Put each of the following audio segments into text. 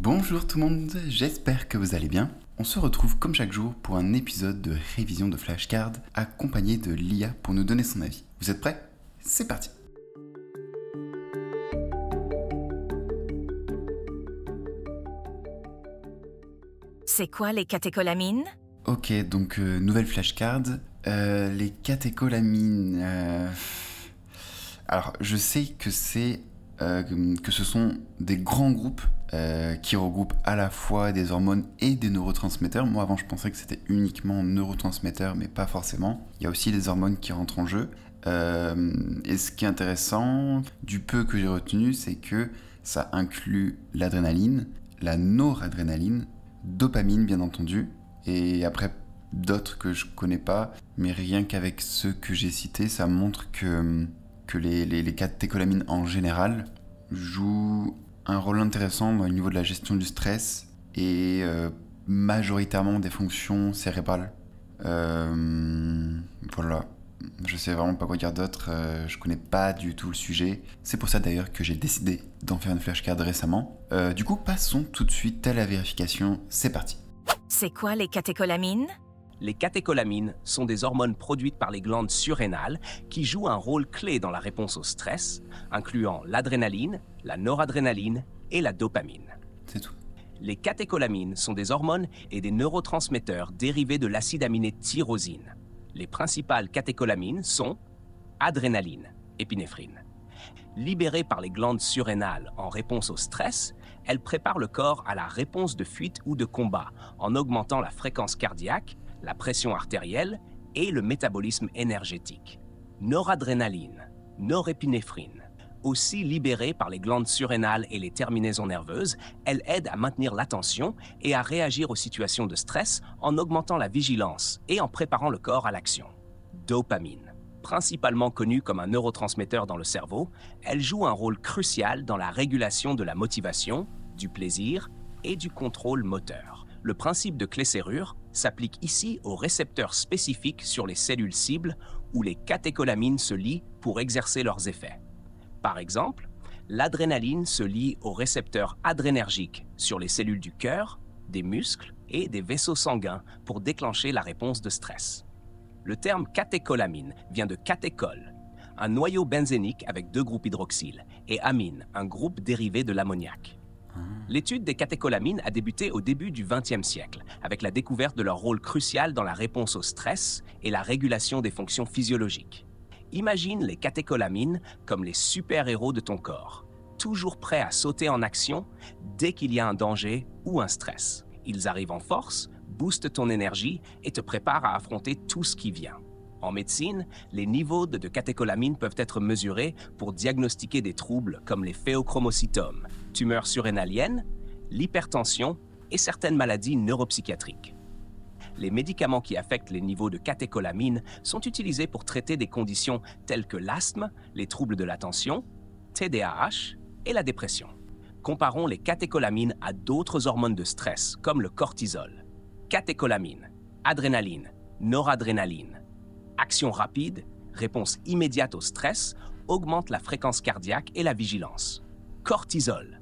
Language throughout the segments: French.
Bonjour tout le monde, j'espère que vous allez bien. On se retrouve comme chaque jour pour un épisode de révision de flashcards accompagné de l'IA pour nous donner son avis. Vous êtes prêts C'est parti C'est quoi les catécholamines Ok, donc euh, nouvelle flashcard. Euh, les catécholamines... Euh, alors, je sais que c'est... que ce sont des grands groupes euh, qui regroupe à la fois des hormones et des neurotransmetteurs. Moi avant je pensais que c'était uniquement neurotransmetteurs, mais pas forcément. Il y a aussi des hormones qui rentrent en jeu. Euh, et ce qui est intéressant, du peu que j'ai retenu, c'est que ça inclut l'adrénaline, la noradrénaline, dopamine bien entendu, et après d'autres que je connais pas, mais rien qu'avec ceux que j'ai cités, ça montre que, que les, les, les en général jouent un rôle intéressant au niveau de la gestion du stress et euh, majoritairement des fonctions cérébrales. Euh, voilà. Je sais vraiment pas quoi dire d'autre, euh, je connais pas du tout le sujet. C'est pour ça d'ailleurs que j'ai décidé d'en faire une flashcard récemment. du coup, passons tout de suite à la vérification, c'est parti. C'est quoi les catécholamines les catécholamines sont des hormones produites par les glandes surrénales qui jouent un rôle clé dans la réponse au stress, incluant l'adrénaline, la noradrénaline et la dopamine. C'est tout. Les catécholamines sont des hormones et des neurotransmetteurs dérivés de l'acide aminé tyrosine. Les principales catécholamines sont adrénaline, épinéphrine. libérées par les glandes surrénales en réponse au stress, Elles préparent le corps à la réponse de fuite ou de combat en augmentant la fréquence cardiaque, la pression artérielle et le métabolisme énergétique. Noradrénaline, norépinéphrine, aussi libérée par les glandes surrénales et les terminaisons nerveuses, elle aide à maintenir l'attention et à réagir aux situations de stress en augmentant la vigilance et en préparant le corps à l'action. Dopamine. Principalement connue comme un neurotransmetteur dans le cerveau, elle joue un rôle crucial dans la régulation de la motivation, du plaisir et du contrôle moteur le principe de clé-serrure s'applique ici aux récepteurs spécifiques sur les cellules cibles où les catécholamines se lient pour exercer leurs effets. Par exemple, l'adrénaline se lie aux récepteurs adrénergiques sur les cellules du cœur, des muscles et des vaisseaux sanguins pour déclencher la réponse de stress. Le terme catécholamine vient de catéchol, un noyau benzénique avec deux groupes hydroxyles, et amine, un groupe dérivé de l'ammoniac. L'étude des catécholamines a débuté au début du XXe siècle, avec la découverte de leur rôle crucial dans la réponse au stress et la régulation des fonctions physiologiques. Imagine les catécholamines comme les super-héros de ton corps, toujours prêts à sauter en action dès qu'il y a un danger ou un stress. Ils arrivent en force, boostent ton énergie et te préparent à affronter tout ce qui vient. En médecine, les niveaux de, de catécholamines peuvent être mesurés pour diagnostiquer des troubles comme les phéochromocytomes, tumeurs surrénaliennes, l'hypertension et certaines maladies neuropsychiatriques. Les médicaments qui affectent les niveaux de catécholamine sont utilisés pour traiter des conditions telles que l'asthme, les troubles de l'attention, TDAH et la dépression. Comparons les catécholamines à d'autres hormones de stress, comme le cortisol. Catécholamine, adrénaline, noradrénaline. Action rapide, réponse immédiate au stress, augmente la fréquence cardiaque et la vigilance. Cortisol,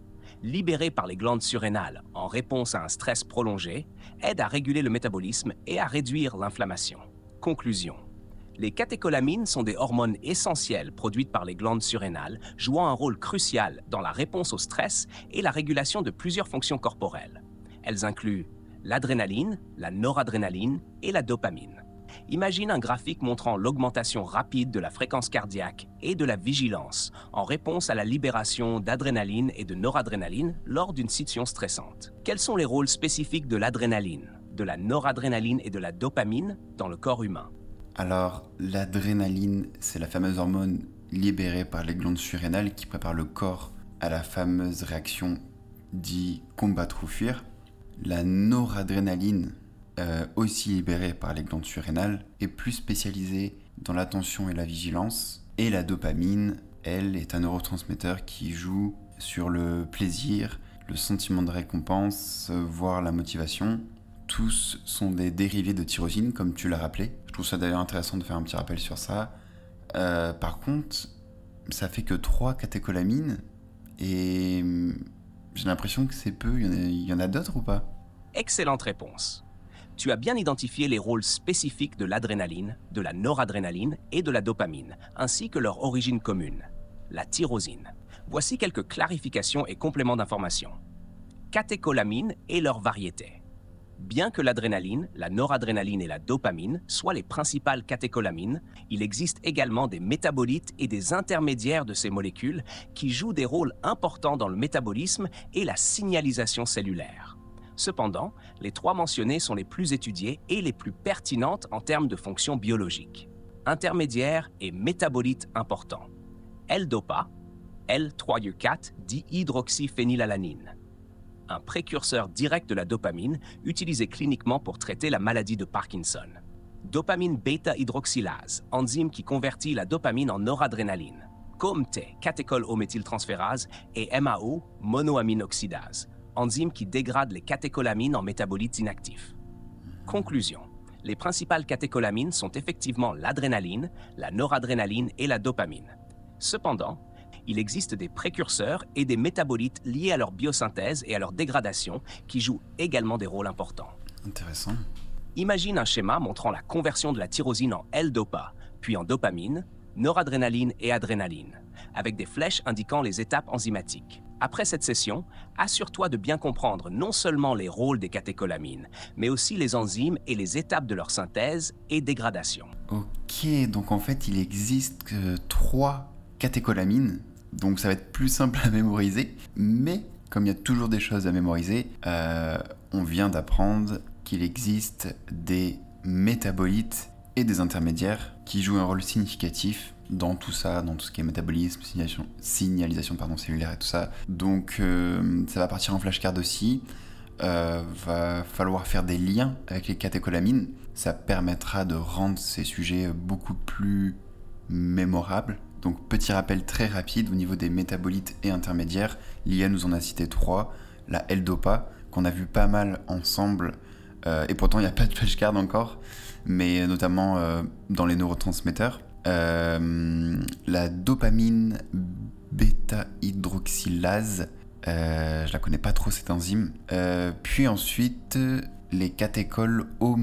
libérées par les glandes surrénales en réponse à un stress prolongé, aide à réguler le métabolisme et à réduire l'inflammation. Conclusion. Les catécholamines sont des hormones essentielles produites par les glandes surrénales, jouant un rôle crucial dans la réponse au stress et la régulation de plusieurs fonctions corporelles. Elles incluent l'adrénaline, la noradrénaline et la dopamine. Imagine un graphique montrant l'augmentation rapide de la fréquence cardiaque et de la vigilance en réponse à la libération d'adrénaline et de noradrénaline lors d'une situation stressante. Quels sont les rôles spécifiques de l'adrénaline, de la noradrénaline et de la dopamine dans le corps humain Alors, l'adrénaline, c'est la fameuse hormone libérée par les glandes surrénales qui prépare le corps à la fameuse réaction dit combattre ou fuir. La noradrénaline, euh, aussi libérée par les glandes surrénales, est plus spécialisée dans l'attention et la vigilance. Et la dopamine, elle, est un neurotransmetteur qui joue sur le plaisir, le sentiment de récompense, voire la motivation. Tous sont des dérivés de tyrosine, comme tu l'as rappelé. Je trouve ça d'ailleurs intéressant de faire un petit rappel sur ça. Euh, par contre, ça fait que trois catécholamines et hum, j'ai l'impression que c'est peu. Il y en a, a d'autres ou pas Excellente réponse tu as bien identifié les rôles spécifiques de l'adrénaline, de la noradrénaline et de la dopamine, ainsi que leur origine commune, la tyrosine. Voici quelques clarifications et compléments d'informations. Catécholamines et leurs variétés. Bien que l'adrénaline, la noradrénaline et la dopamine soient les principales catécholamines, il existe également des métabolites et des intermédiaires de ces molécules qui jouent des rôles importants dans le métabolisme et la signalisation cellulaire. Cependant, les trois mentionnés sont les plus étudiées et les plus pertinentes en termes de fonctions biologiques, intermédiaires et métabolites importants. L-DOPA, L3U4 dihydroxyphénylalanine, un précurseur direct de la dopamine utilisé cliniquement pour traiter la maladie de Parkinson. Dopamine bêta-hydroxylase, enzyme qui convertit la dopamine en noradrénaline. COMT, catéchol-ométhyltransférase, et MAO, monoaminoxydase, enzymes qui dégradent les catécholamines en métabolites inactifs. Conclusion. Les principales catécholamines sont effectivement l'adrénaline, la noradrénaline et la dopamine. Cependant, il existe des précurseurs et des métabolites liés à leur biosynthèse et à leur dégradation qui jouent également des rôles importants. Intéressant. Imagine un schéma montrant la conversion de la tyrosine en L-dopa, puis en dopamine, noradrénaline et adrénaline, avec des flèches indiquant les étapes enzymatiques. Après cette session, assure-toi de bien comprendre non seulement les rôles des catécholamines, mais aussi les enzymes et les étapes de leur synthèse et dégradation. Ok, donc en fait, il existe trois catécholamines, donc ça va être plus simple à mémoriser, mais comme il y a toujours des choses à mémoriser, euh, on vient d'apprendre qu'il existe des métabolites et des intermédiaires qui jouent un rôle significatif dans tout ça, dans tout ce qui est métabolisme, signalisation, signalisation pardon, cellulaire et tout ça. Donc euh, ça va partir en flashcard aussi. Euh, va falloir faire des liens avec les catécholamines. Ça permettra de rendre ces sujets beaucoup plus mémorables. Donc petit rappel très rapide au niveau des métabolites et intermédiaires, l'IA nous en a cité trois, la L-Dopa, qu'on a vu pas mal ensemble, euh, et pourtant il n'y a pas de flashcard encore, mais notamment dans les neurotransmetteurs. Euh, la dopamine bêta-hydroxylase, euh, je la connais pas trop cette enzyme. Euh, puis ensuite, les catécholes o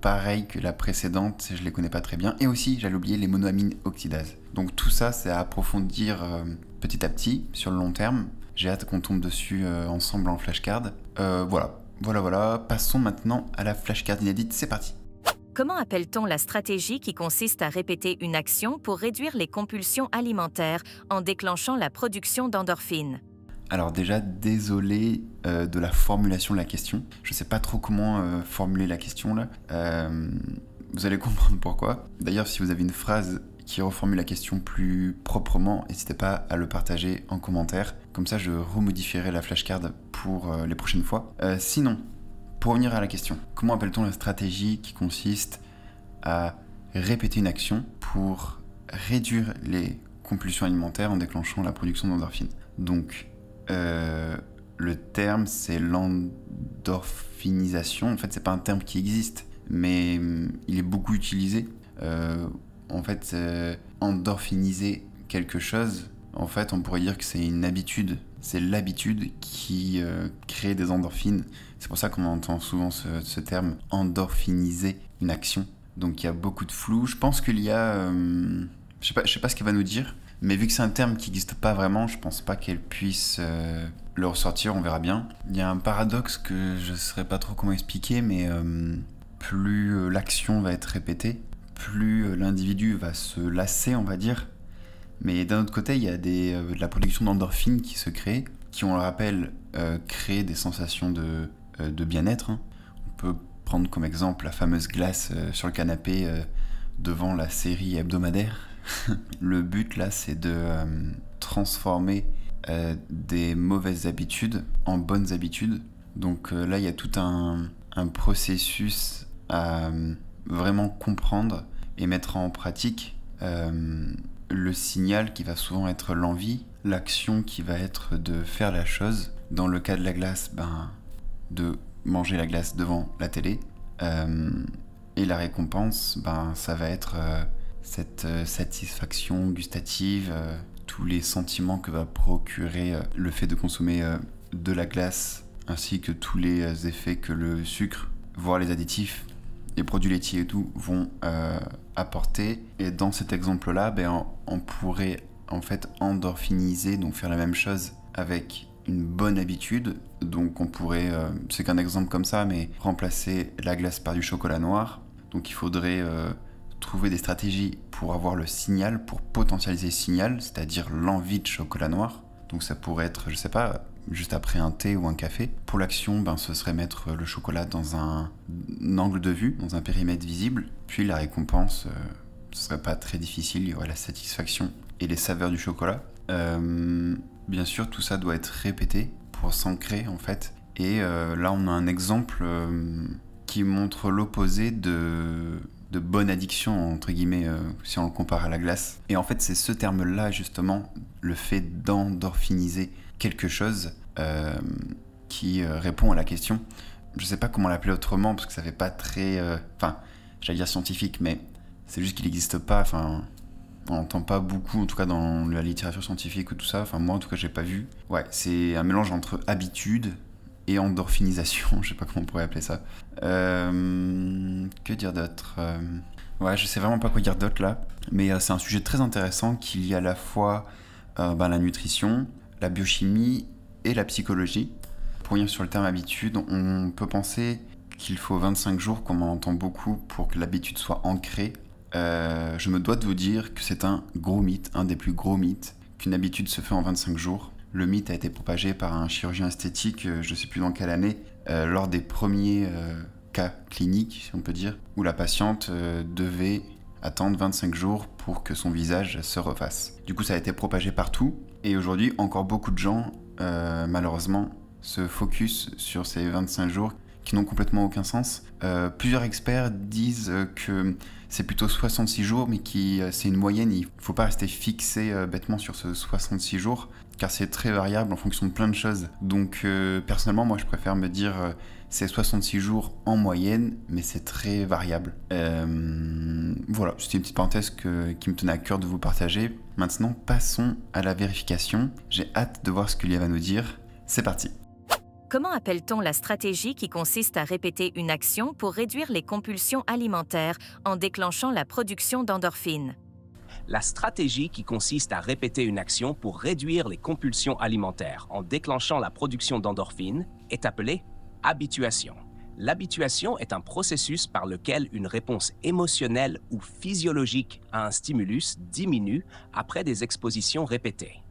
Pareil que la précédente, je les connais pas très bien. Et aussi, j'allais oublier les monoamines oxydase. Donc tout ça, c'est à approfondir petit à petit sur le long terme. J'ai hâte qu'on tombe dessus ensemble en flashcard. voilà, voilà, voilà. Passons maintenant à la flashcard inédite. C'est parti. Comment appelle-t-on la stratégie qui consiste à répéter une action pour réduire les compulsions alimentaires en déclenchant la production d'endorphines alors déjà, désolé euh, de la formulation de la question. Je ne sais pas trop comment euh, formuler la question là. Euh, vous allez comprendre pourquoi. D'ailleurs, si vous avez une phrase qui reformule la question plus proprement, n'hésitez pas à le partager en commentaire. Comme ça, je remodifierai la flashcard pour les prochaines fois. sinon, pour revenir à la question, comment appelle-t-on la stratégie qui consiste à répéter une action pour réduire les compulsions alimentaires en déclenchant la production d'endorphines Donc, euh, le terme c'est l'endorphinisation. En fait, c'est pas un terme qui existe, mais mm, il est beaucoup utilisé. Euh, en fait, euh, endorphiniser quelque chose, en fait, on pourrait dire que c'est une habitude. C'est l'habitude qui crée des endorphines c'est pour ça qu'on entend souvent ce, terme endorphiniser une action. Donc il y a beaucoup de flou. Je pense qu'il y a. Euh, je sais pas, sais pas ce qu'elle va nous dire, mais vu que c'est un terme qui n'existe pas vraiment, je pense pas qu'elle puisse euh, le ressortir. On verra bien. Il y a un paradoxe que je ne saurais pas trop comment expliquer, mais euh, plus l'action va être répétée, plus l'individu va se lasser, on va dire. Mais d'un autre côté, il y a des, de la production d'endorphines qui se crée, qui, on le rappelle, créer des sensations de euh, de bien-être. Hein. On peut prendre comme exemple la fameuse glace euh, sur le canapé euh, devant la série hebdomadaire. le but là, c'est de transformer des mauvaises habitudes en bonnes habitudes. Donc là, il y a tout un, processus à vraiment comprendre et mettre en pratique le signal qui va souvent être l'envie, l'action qui va être de faire la chose. Dans le cas de la glace, ben, de manger la glace devant la télé. Euh, et la récompense, ben, ça va être euh, cette euh, satisfaction gustative, tous les sentiments que va procurer le fait de consommer de la glace, ainsi que tous les effets que le sucre, voire les additifs, les produits laitiers et tout vont apporter. Et dans cet exemple-là, ben, on, on pourrait en fait endorphiniser, donc faire la même chose avec une bonne habitude. Donc on pourrait, euh, c'est qu'un exemple comme ça, mais remplacer la glace par du chocolat noir. Donc il faudrait euh, trouver des stratégies pour avoir le signal, pour potentialiser le signal, c'est-à-dire l'envie de chocolat noir. Donc ça pourrait être, je sais pas, juste après un thé ou un café. Pour l'action, ben, ce serait mettre le chocolat dans un, angle de vue, dans un périmètre visible. Puis la récompense, euh, ce serait pas très difficile, il y aurait la satisfaction et les saveurs du chocolat. Bien sûr, tout ça doit être répété pour s'ancrer en fait. Et euh, là, on a un exemple euh, qui montre l'opposé de, bonne addiction, entre guillemets, euh, si on le compare à la glace. Et en fait, c'est ce terme-là, justement, le fait d'endorphiniser quelque chose qui répond à la question. Je ne sais pas comment l'appeler autrement, parce que ça fait pas très. Enfin, j'allais dire scientifique, mais c'est juste qu'il n'existe pas. Enfin, on n'entend pas beaucoup, en tout cas dans la littérature scientifique ou tout ça. Enfin, moi, en tout cas, j'ai pas vu. Ouais, c'est un mélange entre habitude et endorphinisation. je sais pas comment on pourrait appeler ça. Euh, que dire d'autre euh, Ouais, je sais vraiment pas quoi dire d'autre là. Mais euh, c'est un sujet très intéressant qui lie à la fois ben, la nutrition, la biochimie et la psychologie. Pour revenir sur le terme habitude, on peut penser qu'il faut 25 jours, comme on entend beaucoup, pour que l'habitude soit ancrée euh, je me dois de vous dire que c'est un gros mythe, un des plus gros mythes, qu'une habitude se fait en 25 jours. Le mythe a été propagé par un chirurgien esthétique, euh, je ne sais plus dans quelle année, euh, lors des premiers cas cliniques, si on peut dire, où la patiente devait attendre 25 jours pour que son visage se refasse. Du coup, ça a été propagé partout, et aujourd'hui, encore beaucoup de gens, malheureusement, se focus sur ces 25 jours qui n'ont complètement aucun sens. Euh, plusieurs experts disent euh, que c'est plutôt 66 jours, mais qui euh, c'est une moyenne. Il ne faut pas rester fixé bêtement sur ce 66 jours, car c'est très variable en fonction de plein de choses. Donc personnellement, moi, je préfère me dire c'est 66 jours en moyenne, mais c'est très variable. voilà, c'était une petite parenthèse que, qui me tenait à cœur de vous partager. Maintenant, passons à la vérification. J'ai hâte de voir ce que Lia va nous dire. C'est parti. Comment appelle-t-on la stratégie qui consiste à répéter une action pour réduire les compulsions alimentaires en déclenchant la production d'endorphines La stratégie qui consiste à répéter une action pour réduire les compulsions alimentaires en déclenchant la production d'endorphines est appelée habituation. L'habituation est un processus par lequel une réponse émotionnelle ou physiologique à un stimulus diminue après des expositions répétées.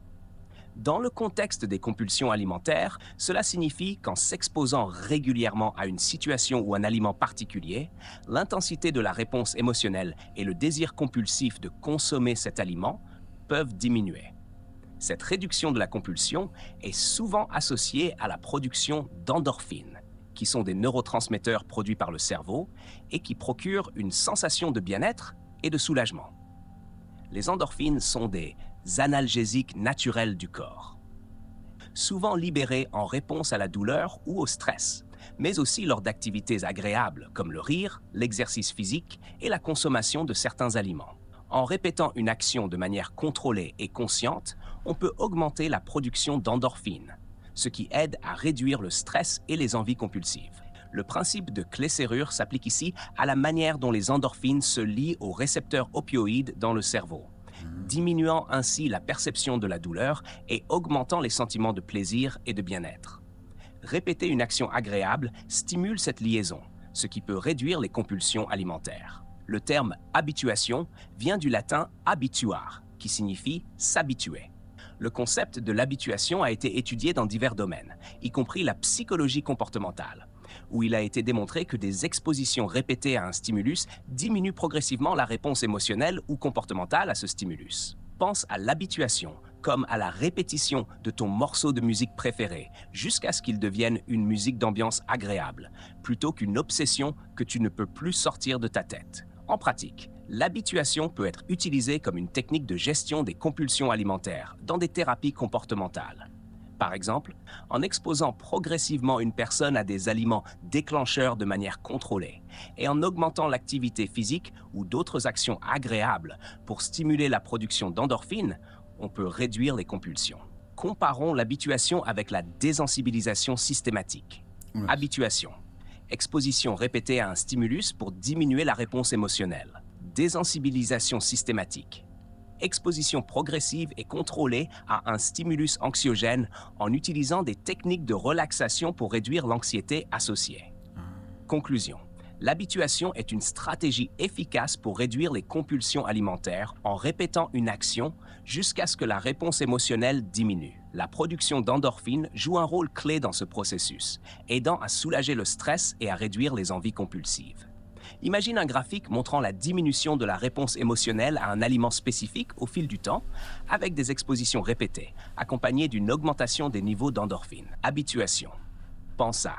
Dans le contexte des compulsions alimentaires, cela signifie qu'en s'exposant régulièrement à une situation ou un aliment particulier, l'intensité de la réponse émotionnelle et le désir compulsif de consommer cet aliment peuvent diminuer. Cette réduction de la compulsion est souvent associée à la production d'endorphines, qui sont des neurotransmetteurs produits par le cerveau et qui procurent une sensation de bien-être et de soulagement. Les endorphines sont des analgésiques naturels du corps. Souvent libérées en réponse à la douleur ou au stress, mais aussi lors d'activités agréables comme le rire, l'exercice physique et la consommation de certains aliments. En répétant une action de manière contrôlée et consciente, on peut augmenter la production d'endorphines, ce qui aide à réduire le stress et les envies compulsives. Le principe de clé-serrure s'applique ici à la manière dont les endorphines se lient aux récepteurs opioïdes dans le cerveau diminuant ainsi la perception de la douleur et augmentant les sentiments de plaisir et de bien-être. Répéter une action agréable stimule cette liaison, ce qui peut réduire les compulsions alimentaires. Le terme habituation vient du latin habituar, qui signifie s'habituer. Le concept de l'habituation a été étudié dans divers domaines, y compris la psychologie comportementale où il a été démontré que des expositions répétées à un stimulus diminuent progressivement la réponse émotionnelle ou comportementale à ce stimulus. Pense à l'habituation, comme à la répétition de ton morceau de musique préféré, jusqu'à ce qu'il devienne une musique d'ambiance agréable, plutôt qu'une obsession que tu ne peux plus sortir de ta tête. En pratique, l'habituation peut être utilisée comme une technique de gestion des compulsions alimentaires dans des thérapies comportementales par exemple, en exposant progressivement une personne à des aliments déclencheurs de manière contrôlée et en augmentant l'activité physique ou d'autres actions agréables pour stimuler la production d'endorphines, on peut réduire les compulsions. Comparons l'habituation avec la désensibilisation systématique. Habituation. Exposition répétée à un stimulus pour diminuer la réponse émotionnelle. Désensibilisation systématique exposition progressive et contrôlée à un stimulus anxiogène en utilisant des techniques de relaxation pour réduire l'anxiété associée. Conclusion. L'habituation est une stratégie efficace pour réduire les compulsions alimentaires en répétant une action jusqu'à ce que la réponse émotionnelle diminue. La production d'endorphines joue un rôle clé dans ce processus, aidant à soulager le stress et à réduire les envies compulsives. Imagine un graphique montrant la diminution de la réponse émotionnelle à un aliment spécifique au fil du temps, avec des expositions répétées, accompagnées d'une augmentation des niveaux d'endorphine. Habituation. Pense à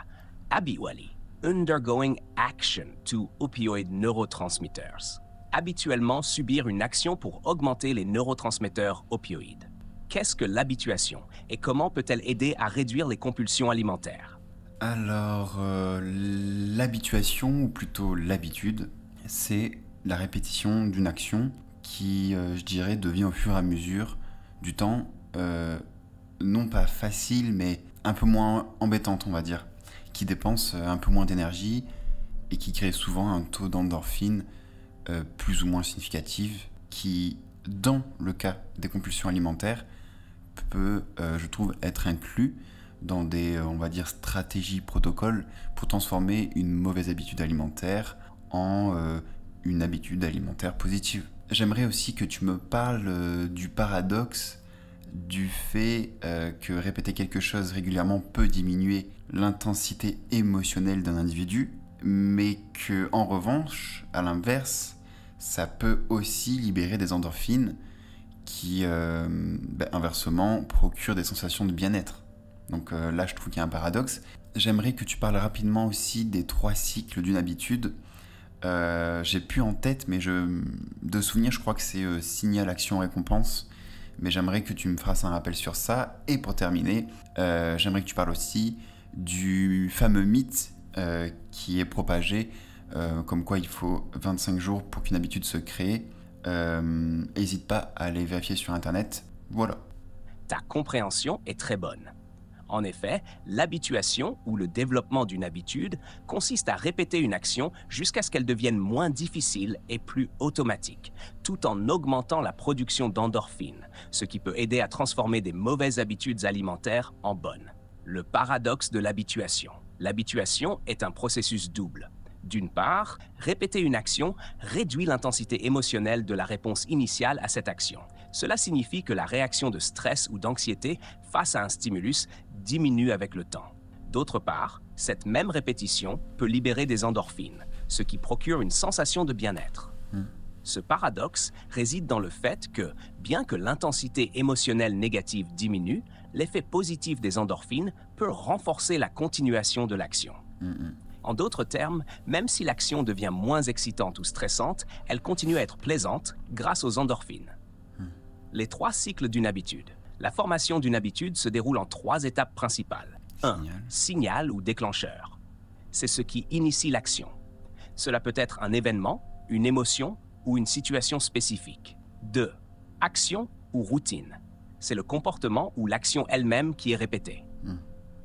Abiwali, Undergoing Action to Opioid Neurotransmitters. Habituellement subir une action pour augmenter les neurotransmetteurs opioïdes. Qu'est-ce que l'habituation et comment peut-elle aider à réduire les compulsions alimentaires alors, euh, l'habituation, ou plutôt l'habitude, c'est la répétition d'une action qui, euh, je dirais, devient au fur et à mesure du temps, euh, non pas facile, mais un peu moins embêtante, on va dire, qui dépense un peu moins d'énergie et qui crée souvent un taux d'endorphine plus ou moins significatif, qui, dans le cas des compulsions alimentaires, peut, je trouve, être inclus dans des, euh, on va dire, stratégies, protocoles pour transformer une mauvaise habitude alimentaire en euh, une habitude alimentaire positive. J'aimerais aussi que tu me parles euh, du paradoxe du fait que répéter quelque chose régulièrement peut diminuer l'intensité émotionnelle d'un individu, mais que en revanche, à l'inverse, ça peut aussi libérer des endorphines qui, ben, inversement, procurent des sensations de bien-être. Donc euh, là, je trouve qu'il y a un paradoxe. J'aimerais que tu parles rapidement aussi des trois cycles d'une habitude. Euh, j'ai plus en tête, mais je, de souvenir, je crois que c'est euh, signal, action, récompense. Mais j'aimerais que tu me fasses un rappel sur ça. Et pour terminer, j'aimerais que tu parles aussi du fameux mythe qui est propagé, comme quoi il faut 25 jours pour qu'une habitude se crée. N'hésite pas à aller vérifier sur Internet. Voilà. Ta compréhension est très bonne. En effet, l'habituation ou le développement d'une habitude consiste à répéter une action jusqu'à ce qu'elle devienne moins difficile et plus automatique, tout en augmentant la production d'endorphines, ce qui peut aider à transformer des mauvaises habitudes alimentaires en bonnes. Le paradoxe de l'habituation. L'habituation est un processus double. D'une part, répéter une action réduit l'intensité émotionnelle de la réponse initiale à cette action. Cela signifie que la réaction de stress ou d'anxiété face à un stimulus diminue avec le temps. D'autre part, cette même répétition peut libérer des endorphines, ce qui procure une sensation de bien-être. Hmm. Ce paradoxe réside dans le fait que, bien que l'intensité émotionnelle négative diminue, l'effet positif des endorphines peut renforcer la continuation de l'action. Hmm, hmm. En d'autres termes, même si l'action devient moins excitante ou stressante, elle continue à être plaisante grâce aux endorphines. Les trois cycles d'une habitude. La formation d'une habitude se déroule en trois étapes principales. 1. Signal ou déclencheur. C'est ce qui initie l'action. Cela peut être un événement, une émotion ou une situation spécifique. 2. Action ou routine. C'est le comportement ou l'action elle-même qui est répétée.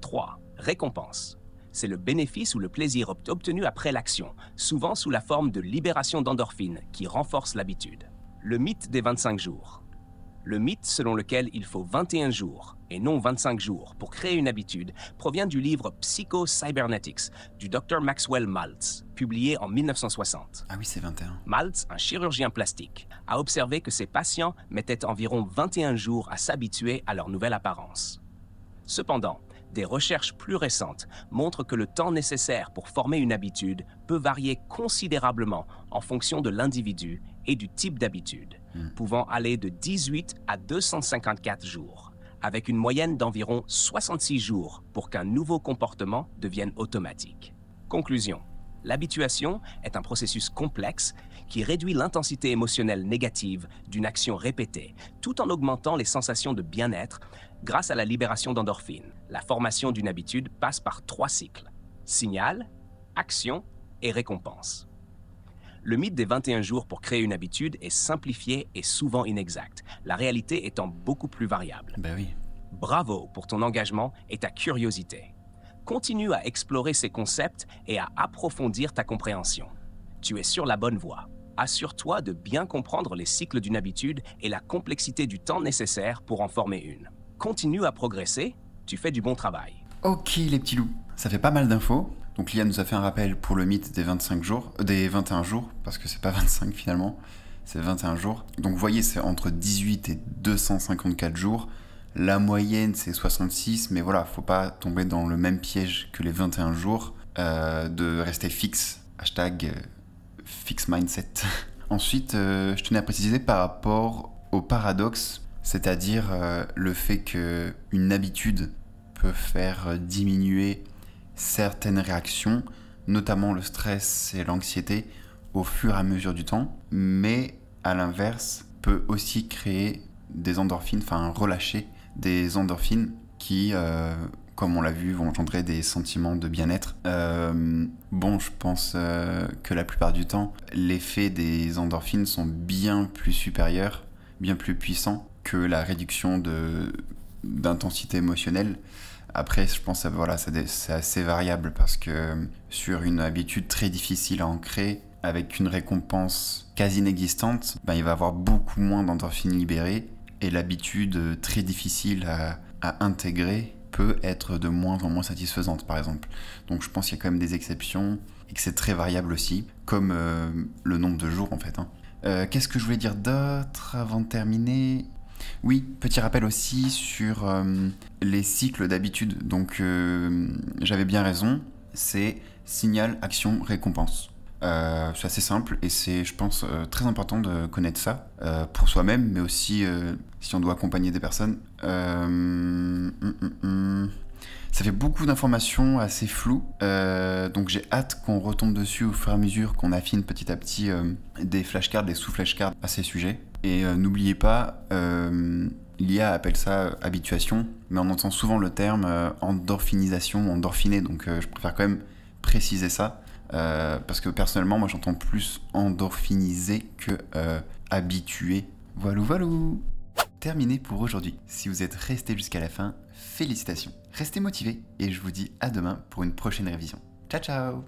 3. Hmm. Récompense. C'est le bénéfice ou le plaisir obtenu après l'action, souvent sous la forme de libération d'endorphines qui renforce l'habitude. Le mythe des 25 jours. Le mythe selon lequel il faut 21 jours et non 25 jours pour créer une habitude provient du livre Psycho-Cybernetics du Dr Maxwell Maltz, publié en 1960. Ah oui, c'est 21. Maltz, un chirurgien plastique, a observé que ses patients mettaient environ 21 jours à s'habituer à leur nouvelle apparence. Cependant, des recherches plus récentes montrent que le temps nécessaire pour former une habitude peut varier considérablement en fonction de l'individu et du type d'habitude, hmm. pouvant aller de 18 à 254 jours, avec une moyenne d'environ 66 jours pour qu'un nouveau comportement devienne automatique. Conclusion. L'habituation est un processus complexe qui réduit l'intensité émotionnelle négative d'une action répétée, tout en augmentant les sensations de bien-être grâce à la libération d'endorphines. La formation d'une habitude passe par trois cycles. Signal, action et récompense. Le mythe des 21 jours pour créer une habitude est simplifié et souvent inexact, la réalité étant beaucoup plus variable. Ben oui. Bravo pour ton engagement et ta curiosité. Continue à explorer ces concepts et à approfondir ta compréhension. Tu es sur la bonne voie. Assure-toi de bien comprendre les cycles d'une habitude et la complexité du temps nécessaire pour en former une. Continue à progresser, tu fais du bon travail. Ok les petits loups, ça fait pas mal d'infos. Donc l'IA nous a fait un rappel pour le mythe des 25 jours, euh, des 21 jours, parce que c'est pas 25 finalement, c'est 21 jours. Donc vous voyez, c'est entre 18 et 254 jours. La moyenne, c'est 66, mais voilà, faut pas tomber dans le même piège que les 21 jours, euh, de rester fixe. Hashtag euh, fixe mindset. Ensuite, je tenais à préciser par rapport au paradoxe, c'est-à-dire le fait que une habitude peut faire diminuer certaines réactions, notamment le stress et l'anxiété, au fur et à mesure du temps, mais à l'inverse, peut aussi créer des endorphines, enfin relâcher des endorphines qui, euh, comme on l'a vu, vont engendrer des sentiments de bien-être. Euh, bon, je pense euh, que la plupart du temps, l'effet des endorphines sont bien plus supérieurs, bien plus puissants que la réduction d'intensité émotionnelle. Après, je pense que voilà, c'est assez variable parce que euh, sur une habitude très difficile à ancrer, avec une récompense quasi inexistante, ben, il va avoir beaucoup moins d'endorphines libérées et l'habitude euh, très difficile à, intégrer peut être de moins en moins satisfaisante, par exemple. Donc je pense qu'il y a quand même des exceptions et que c'est très variable aussi, comme euh, le nombre de jours en fait. Hein. Qu'est-ce que je voulais dire d'autre avant de terminer oui, petit rappel aussi sur euh, les cycles d'habitude. Donc euh, j'avais bien raison, c'est signal, action, récompense. Euh, c'est assez simple et c'est, je pense, très important de connaître ça pour soi-même, mais aussi si on doit accompagner des personnes. Hum, hum, hum. Ça fait beaucoup d'informations assez floues, donc j'ai hâte qu'on retombe dessus au fur et à mesure qu'on affine petit à petit des flashcards, des sous-flashcards à ces sujets. Et euh, n'oubliez pas, euh, l'IA appelle ça euh, habituation, mais on entend souvent le terme endorphinisation, endorphiné, donc je préfère quand même préciser ça, parce que personnellement, moi j'entends plus endorphinisé que habitué. Voilà, voilà Terminé pour aujourd'hui. Si vous êtes resté jusqu'à la fin, félicitations. Restez motivés et je vous dis à demain pour une prochaine révision. Ciao ciao